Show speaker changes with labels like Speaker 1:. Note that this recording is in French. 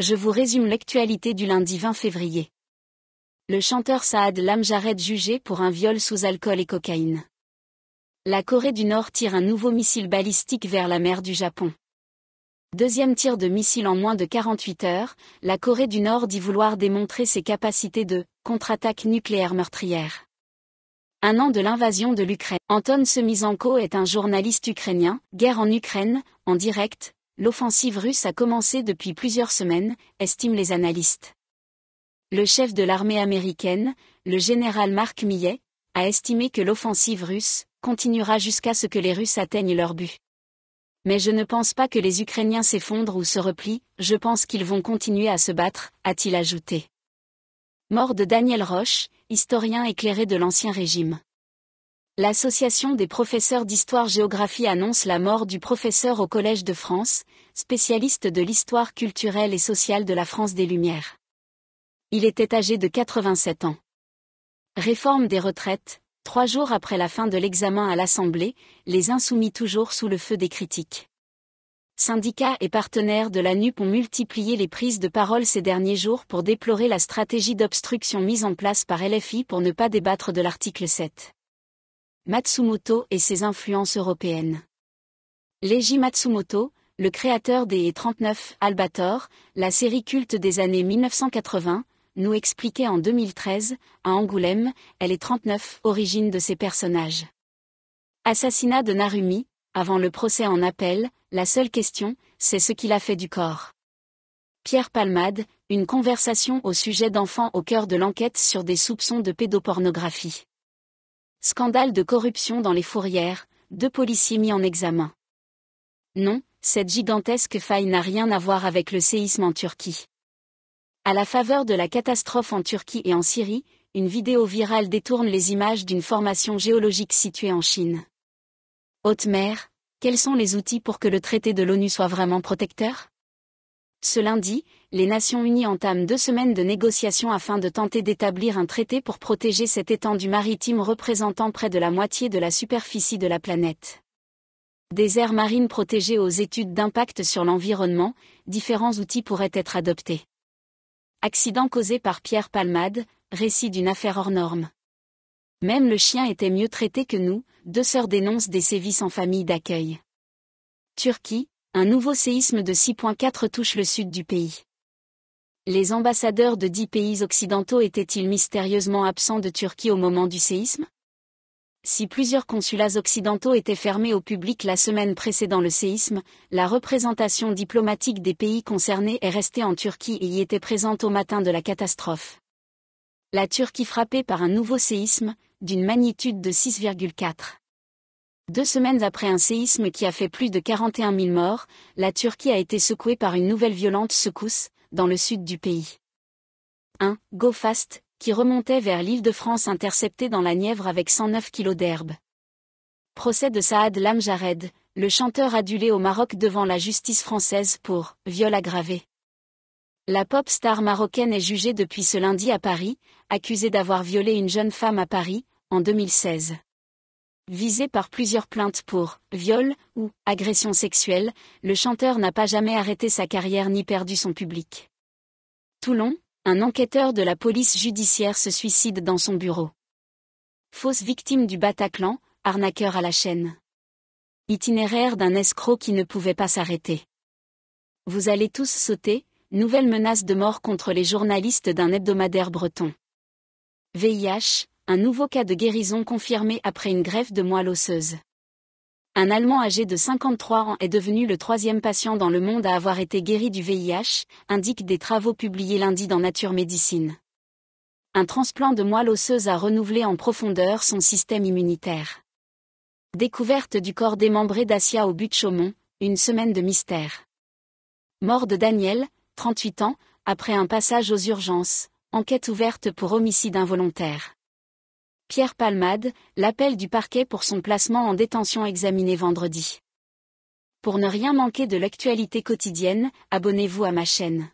Speaker 1: je vous résume l'actualité du lundi 20 février. Le chanteur Saad Lamjaret jugé pour un viol sous alcool et cocaïne. La Corée du Nord tire un nouveau missile balistique vers la mer du Japon. Deuxième tir de missile en moins de 48 heures, la Corée du Nord dit vouloir démontrer ses capacités de contre-attaque nucléaire meurtrière. Un an de l'invasion de l'Ukraine. Anton Semizanko est un journaliste ukrainien, guerre en Ukraine, en direct, L'offensive russe a commencé depuis plusieurs semaines, estiment les analystes. Le chef de l'armée américaine, le général Mark Millet, a estimé que l'offensive russe continuera jusqu'à ce que les Russes atteignent leur but. Mais je ne pense pas que les Ukrainiens s'effondrent ou se replient, je pense qu'ils vont continuer à se battre, a-t-il ajouté. Mort de Daniel Roche, historien éclairé de l'Ancien Régime. L'Association des professeurs d'histoire-géographie annonce la mort du professeur au Collège de France, spécialiste de l'histoire culturelle et sociale de la France des Lumières. Il était âgé de 87 ans. Réforme des retraites, trois jours après la fin de l'examen à l'Assemblée, les insoumis toujours sous le feu des critiques. Syndicats et partenaires de la NUP ont multiplié les prises de parole ces derniers jours pour déplorer la stratégie d'obstruction mise en place par LFI pour ne pas débattre de l'article 7. Matsumoto et ses influences européennes. Leji Matsumoto, le créateur des 39 e Albator, la série culte des années 1980, nous expliquait en 2013, à Angoulême, elle est 39 origine de ses personnages. Assassinat de Narumi, avant le procès en appel, la seule question, c'est ce qu'il a fait du corps. Pierre Palmade, une conversation au sujet d'enfants au cœur de l'enquête sur des soupçons de pédopornographie. Scandale de corruption dans les fourrières, deux policiers mis en examen. Non, cette gigantesque faille n'a rien à voir avec le séisme en Turquie. À la faveur de la catastrophe en Turquie et en Syrie, une vidéo virale détourne les images d'une formation géologique située en Chine. Haute mer, quels sont les outils pour que le traité de l'ONU soit vraiment protecteur Ce lundi, les Nations Unies entament deux semaines de négociations afin de tenter d'établir un traité pour protéger cette étendue maritime représentant près de la moitié de la superficie de la planète. Des aires marines protégées aux études d'impact sur l'environnement, différents outils pourraient être adoptés. Accident causé par Pierre Palmade, récit d'une affaire hors norme. Même le chien était mieux traité que nous, deux sœurs dénoncent des sévices en famille d'accueil. Turquie, un nouveau séisme de 6.4 touche le sud du pays. Les ambassadeurs de dix pays occidentaux étaient-ils mystérieusement absents de Turquie au moment du séisme Si plusieurs consulats occidentaux étaient fermés au public la semaine précédant le séisme, la représentation diplomatique des pays concernés est restée en Turquie et y était présente au matin de la catastrophe. La Turquie frappée par un nouveau séisme, d'une magnitude de 6,4. Deux semaines après un séisme qui a fait plus de 41 000 morts, la Turquie a été secouée par une nouvelle violente secousse, dans le sud du pays. 1. Go Fast, qui remontait vers l'île de France interceptée dans la Nièvre avec 109 kg d'herbe. Procès de Saad Lamjared, le chanteur adulé au Maroc devant la justice française pour viol aggravé. La pop star marocaine est jugée depuis ce lundi à Paris, accusée d'avoir violé une jeune femme à Paris, en 2016. Visé par plusieurs plaintes pour viol ou agression sexuelle, le chanteur n'a pas jamais arrêté sa carrière ni perdu son public. Toulon, un enquêteur de la police judiciaire se suicide dans son bureau. Fausse victime du Bataclan, arnaqueur à la chaîne. Itinéraire d'un escroc qui ne pouvait pas s'arrêter. Vous allez tous sauter, nouvelle menace de mort contre les journalistes d'un hebdomadaire breton. VIH, un nouveau cas de guérison confirmé après une greffe de moelle osseuse. Un Allemand âgé de 53 ans est devenu le troisième patient dans le monde à avoir été guéri du VIH, indique des travaux publiés lundi dans Nature Médecine. Un transplant de moelle osseuse a renouvelé en profondeur son système immunitaire. Découverte du corps démembré d'Asia au de chaumont une semaine de mystère. Mort de Daniel, 38 ans, après un passage aux urgences, enquête ouverte pour homicide involontaire. Pierre Palmade, l'appel du parquet pour son placement en détention examiné vendredi. Pour ne rien manquer de l'actualité quotidienne, abonnez-vous à ma chaîne.